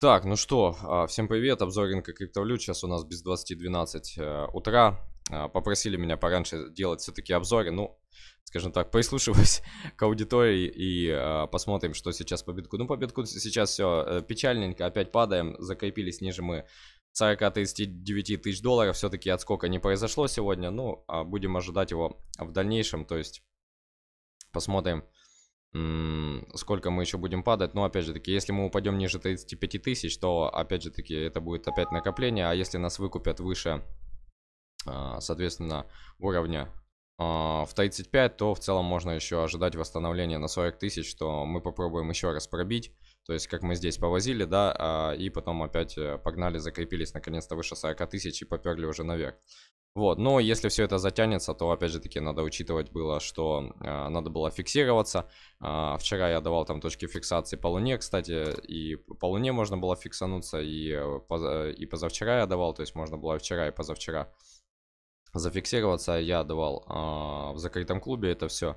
Так, ну что, а, всем привет, обзор рынка криптовалют, сейчас у нас без 20.12 э, утра, а, попросили меня пораньше делать все-таки обзоры, ну, скажем так, прислушиваюсь к аудитории и а, посмотрим, что сейчас по битку. Ну, по битку сейчас все э, печальненько, опять падаем, закрепились ниже мы 40-39 тысяч долларов, все-таки отскока не произошло сегодня, ну, будем ожидать его в дальнейшем, то есть посмотрим, сколько мы еще будем падать. Но, опять же таки, если мы упадем ниже 35 тысяч, то, опять же таки, это будет опять накопление. А если нас выкупят выше, а, соответственно, уровня а, в 35, то в целом можно еще ожидать восстановления на 40 тысяч, что мы попробуем еще раз пробить. То есть, как мы здесь повозили, да, а, и потом опять э, погнали, закрепились наконец-то выше 40 тысяч и поперли уже наверх. Вот, но если все это затянется, то опять же таки надо учитывать было, что э, надо было фиксироваться. Э, вчера я давал там точки фиксации по Луне, кстати, и по Луне можно было фиксануться, и, э, поз и позавчера я давал, то есть можно было вчера, и позавчера зафиксироваться. Я давал э, в закрытом клубе это все.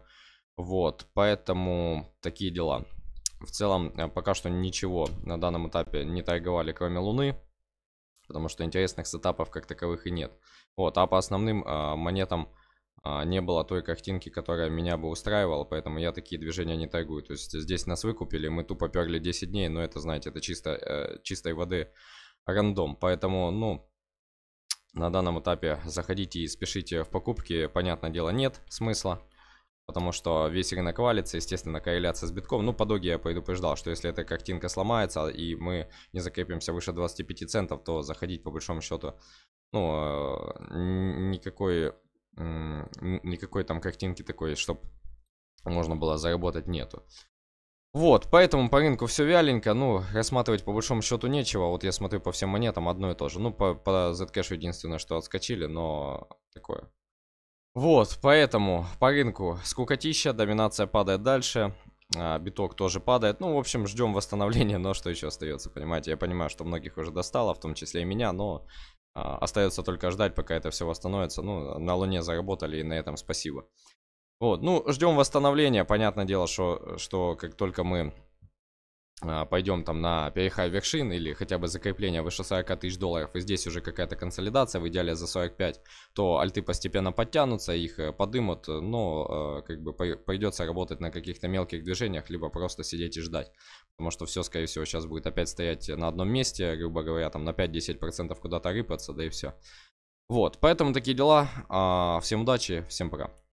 Вот, поэтому такие дела. В целом, э, пока что ничего на данном этапе не торговали, кроме Луны потому что интересных сетапов как таковых и нет. Вот, а по основным э, монетам э, не было той картинки, которая меня бы устраивала, поэтому я такие движения не тайгую. То есть здесь нас выкупили, мы тупо перли 10 дней, но это, знаете, это чисто, э, чистой воды рандом. Поэтому, ну, на данном этапе заходите и спешите в покупки, понятное дело, нет смысла. Потому что весь рынок валится, естественно, корреляция с битком. Ну, по доге я предупреждал, что если эта картинка сломается и мы не закрепимся выше 25 центов, то заходить по большому счету, ну, э, никакой, никакой там картинки такой, чтобы можно было заработать, нету. Вот, поэтому по рынку все вяленько, ну, рассматривать по большому счету нечего, вот я смотрю по всем монетам одно и то же, ну, по, по Zcash единственное, что отскочили, но такое, вот, поэтому по рынку скукотища, доминация падает дальше, а, биток тоже падает. Ну, в общем, ждем восстановления, но что еще остается, понимаете? Я понимаю, что многих уже достало, в том числе и меня, но а, остается только ждать, пока это все восстановится. Ну, на Луне заработали, и на этом спасибо. Вот, ну, ждем восстановления. Понятное дело, что, что как только мы а, пойдем там на перехай вершин или хотя бы закрепление выше 40 тысяч долларов, и здесь уже какая-то консолидация, в идеале за 45, то альты постепенно подтянутся, их э, подымут, но э, как бы придется работать на каких-то мелких движениях, либо просто сидеть и ждать. Потому что все, скорее всего, сейчас будет опять стоять на одном месте, грубо говоря, там на 5-10% процентов куда-то рыпаться, да и все. Вот, поэтому такие дела. А, всем удачи, всем пока.